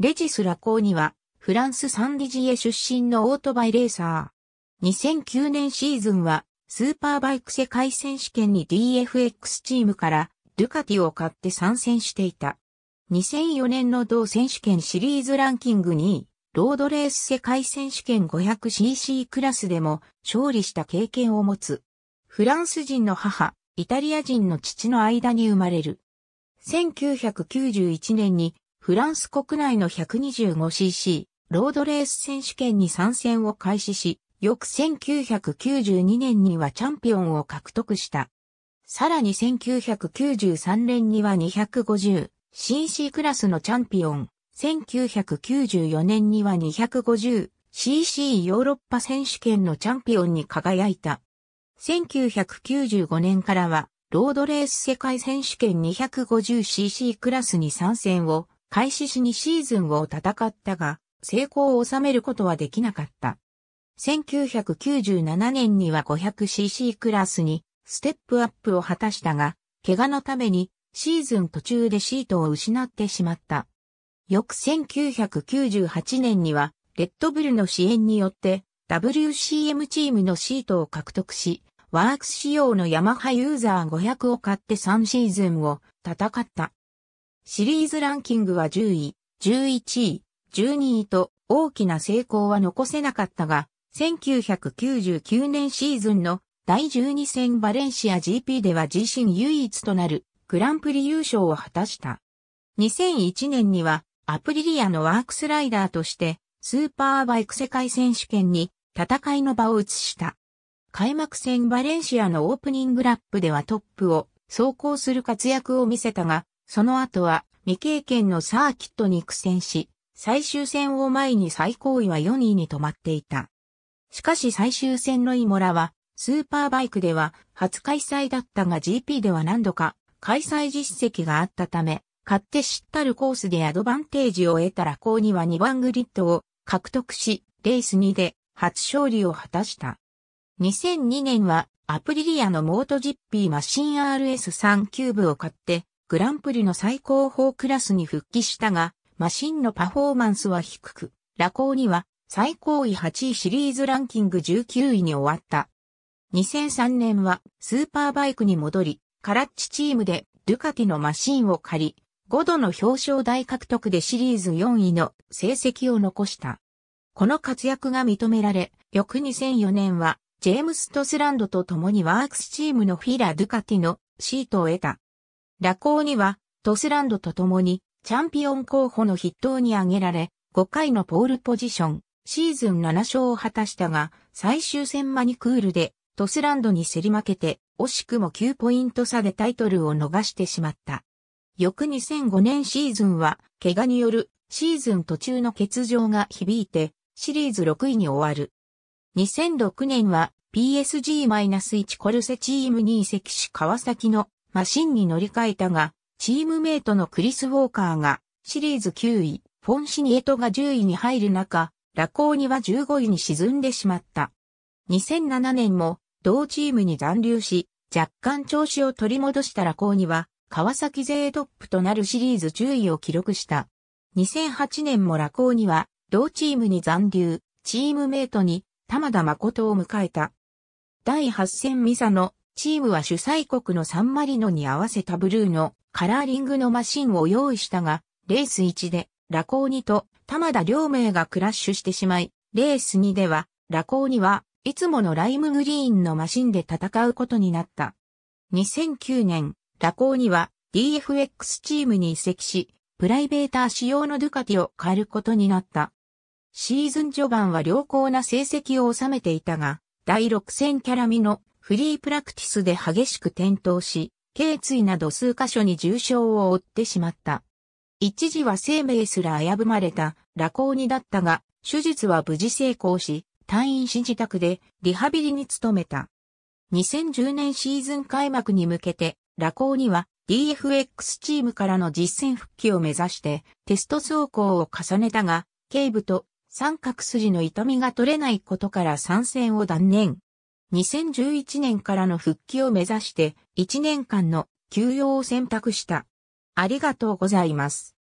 レジス・ラコーニは、フランス・サンディジエ出身のオートバイレーサー。2009年シーズンは、スーパーバイク世界選手権に DFX チームからドゥカティを買って参戦していた。2004年の同選手権シリーズランキング2位、ロードレース世界選手権 500cc クラスでも勝利した経験を持つ。フランス人の母、イタリア人の父の間に生まれる。1991年にフランス国内の 125cc ロードレース選手権に参戦を開始し、翌1992年にはチャンピオンを獲得した。さらに1993年には 250cc クラスのチャンピオン、1994年には 250cc ヨーロッパ選手権のチャンピオンに輝いた。1995年からは、ロードレース世界選手権 250cc クラスに参戦を開始し2シーズンを戦ったが、成功を収めることはできなかった。1997年には 500cc クラスにステップアップを果たしたが、怪我のためにシーズン途中でシートを失ってしまった。翌1998年には、レッドブルの支援によって WCM チームのシートを獲得し、ワークス仕様のヤマハユーザー500を買って3シーズンを戦った。シリーズランキングは10位、11位、12位と大きな成功は残せなかったが、1999年シーズンの第12戦バレンシア GP では自身唯一となるグランプリ優勝を果たした。2001年にはアプリリアのワークスライダーとしてスーパーバイク世界選手権に戦いの場を移した。開幕戦バレンシアのオープニングラップではトップを走行する活躍を見せたが、その後は未経験のサーキットに苦戦し、最終戦を前に最高位は4位に止まっていた。しかし最終戦のイモラは、スーパーバイクでは初開催だったが GP では何度か開催実績があったため、勝て知ったるコースでアドバンテージを得たら後には2番グリッドを獲得し、レース2で初勝利を果たした。2002年はアプリリアのモートジッピーマシン RS3 キューブを買ってグランプリの最高峰クラスに復帰したが、マシンのパフォーマンスは低く、ラコーには最高位8位シリーズランキング19位に終わった。2003年はスーパーバイクに戻り、カラッチチームでドゥカティのマシンを借り、5度の表彰台獲得でシリーズ4位の成績を残した。この活躍が認められ、翌2004年は、ジェームス・トスランドと共にワークスチームのフィラ・ドゥカティのシートを得た。ラコーには、トスランドと共に、チャンピオン候補の筆頭に挙げられ、5回のポールポジション、シーズン7勝を果たしたが、最終戦マニクールで、トスランドに競り負けて、惜しくも9ポイント差でタイトルを逃してしまった。翌2005年シーズンは、怪我によるシーズン途中の欠場が響いて、シリーズ6位に終わる。2006年は PSG-1 コルセチームに移籍し川崎のマシンに乗り換えたが、チームメイトのクリス・ウォーカーがシリーズ9位、フォンシニエトが10位に入る中、ラコーニは15位に沈んでしまった。2007年も同チームに残留し、若干調子を取り戻したラコーニは、川崎勢トップとなるシリーズ10位を記録した。2008年もラコーニは、同チームに残留、チームメイトに、玉田誠を迎えた。第8戦ミサのチームは主催国のサンマリノに合わせたブルーのカラーリングのマシンを用意したが、レース1でラコーニと玉田両名がクラッシュしてしまい、レース2ではラコーニはいつものライムグリーンのマシンで戦うことになった。2009年、ラコーニは DFX チームに移籍し、プライベーター仕様のドゥカティを変えることになった。シーズン序盤は良好な成績を収めていたが、第6戦キャラミのフリープラクティスで激しく転倒し、頸椎など数箇所に重傷を負ってしまった。一時は生命すら危ぶまれた、ラコーニだったが、手術は無事成功し、退院し自宅でリハビリに努めた。2010年シーズン開幕に向けて、ラコーニは DFX チームからの実戦復帰を目指してテスト走行を重ねたが、頸部と三角筋の痛みが取れないことから参戦を断念。2011年からの復帰を目指して1年間の休養を選択した。ありがとうございます。